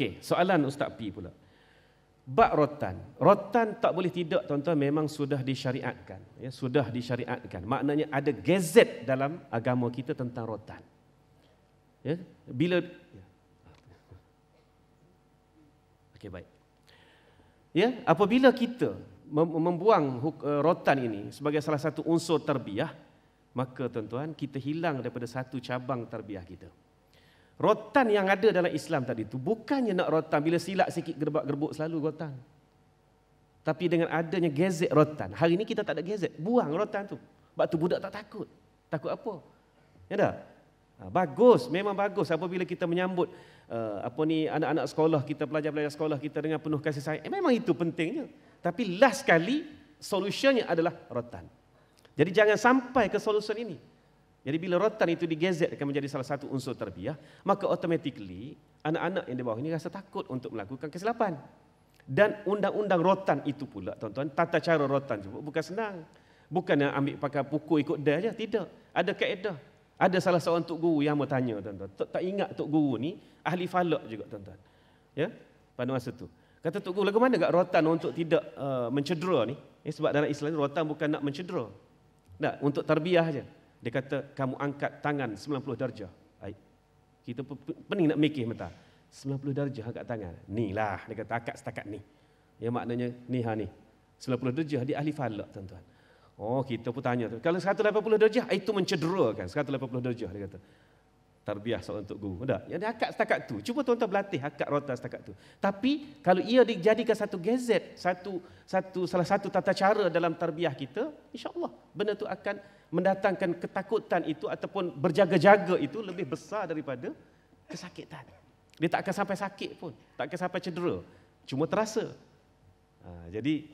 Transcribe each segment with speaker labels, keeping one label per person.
Speaker 1: Okey, soalan Ustaz P pula. Bak rotan. Rotan tak boleh tidak tuan-tuan memang sudah disyariatkan. Ya, sudah disyariatkan. Maknanya ada gazet dalam agama kita tentang rotan. Ya, bila Okey, baik. Ya, apabila kita membuang eh, rotan ini sebagai salah satu unsur terbiah, maka tuan-tuan kita hilang daripada satu cabang terbiah kita. Rotan yang ada dalam Islam tadi tu bukannya nak rotan bila silap sikit gerbak-gerbuk selalu rotan. Tapi dengan adanya gezek rotan. Hari ini kita tak ada gezek. Buang rotan tu. Sebab tu budak tak takut. Takut apa? Ya dah. Ha, bagus, memang bagus apabila kita menyambut uh, apa ni anak-anak sekolah kita, pelajar-pelajar sekolah kita dengan penuh kasih sayang. Eh, memang itu pentingnya. Tapi last sekali solusinya adalah rotan. Jadi jangan sampai ke solusi ini. Jadi bila rotan itu digezetkan menjadi salah satu unsur terbiah, maka automatically anak-anak yang di bawah ini rasa takut untuk melakukan kesilapan. Dan undang-undang rotan itu pula, tuan-tuan, tata cara rotan itu bukan senang. Bukan yang ambil pakai pukul ikut dia saja, tidak. Ada kaedah. Ada salah seorang tok guru yang bertanya, tuan-tuan. Tak, tak ingat tok guru ni ahli falak juga, tuan-tuan. Ya? Pada masa tu. Kata tok guru, lagu mana gak rotan untuk tidak uh, mencedera ni? Eh, sebab dalam Islam rotan bukan nak mencedera. Tak, untuk tarbiyah saja. Dia kata kamu angkat tangan 90 darjah. Baik. Kita pening nak mikir mata. 90 darjah angkat tangan. Ni lah dia kata akak setakat ni. Ya maknanya ni ha ni. 90 darjah di ahli falak tuan-tuan. Oh kita pun tanya tu. Kalau 180 darjah itu mencederakan 180 darjah dia kata. Tarbiah soal untuk guru. Tak? Yang akak setakat tu. Cuba tuan-tuan berlatih akak rotan setakat tu. Tapi kalau ia dijadikan satu gazet, satu satu salah satu tata cara dalam tarbiah kita, insya-Allah benda tu akan mendatangkan ketakutan itu ataupun berjaga-jaga itu lebih besar daripada kesakitan. Dia tak akan sampai sakit pun, tak akan sampai cedera. Cuma terasa. Ha, jadi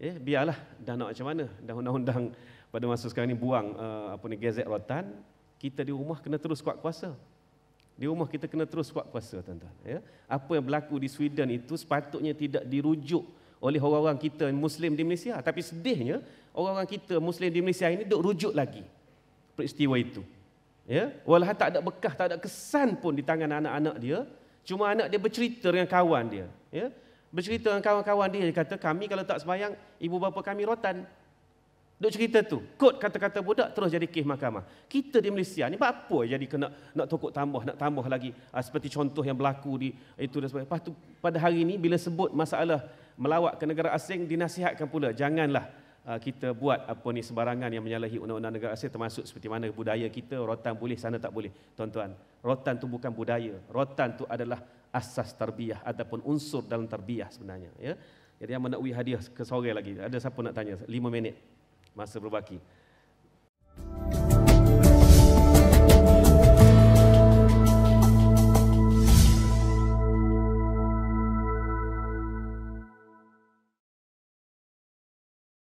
Speaker 1: eh biarlah dah nak macam mana undang-undang pada masa sekarang ni buang uh, apa ni gazet rotan, kita di rumah kena terus kuat kuasa. Di rumah kita kena terus kuat kuasa tuan-tuan, ya. Apa yang berlaku di Sweden itu sepatutnya tidak dirujuk oleh orang-orang kita muslim di Malaysia, tapi sedihnya orang-orang kita muslim di Malaysia ini duk rujuk lagi peristiwa itu. Ya, walaupun tak ada bekas, tak ada kesan pun di tangan anak-anak dia, cuma anak dia bercerita dengan kawan dia, ya. Bercerita dengan kawan-kawan dia, dia kata kami kalau tak sembahyang, ibu bapa kami rotan. Duk cerita tu. Kod kata-kata budak terus jadi kes mahkamah. Kita di Malaysia ni apa jadi kena nak tokok tambah, nak tambah lagi ha, seperti contoh yang berlaku di itu dan sebagainya. Lepas tu pada hari ini bila sebut masalah melawat ke negara asing dinasihatkan pula janganlah Uh, kita buat apa ni sebarangan yang menyalahi undang-undang negara asing termasuk seperti mana budaya kita rotan boleh sana tak boleh tuan-tuan rotan tu bukan budaya rotan tu adalah asas tarbiyah ataupun unsur dalam tarbiyah sebenarnya ya jadi yang menakwi hadiah ke sore lagi ada siapa nak tanya 5 minit masa berbaki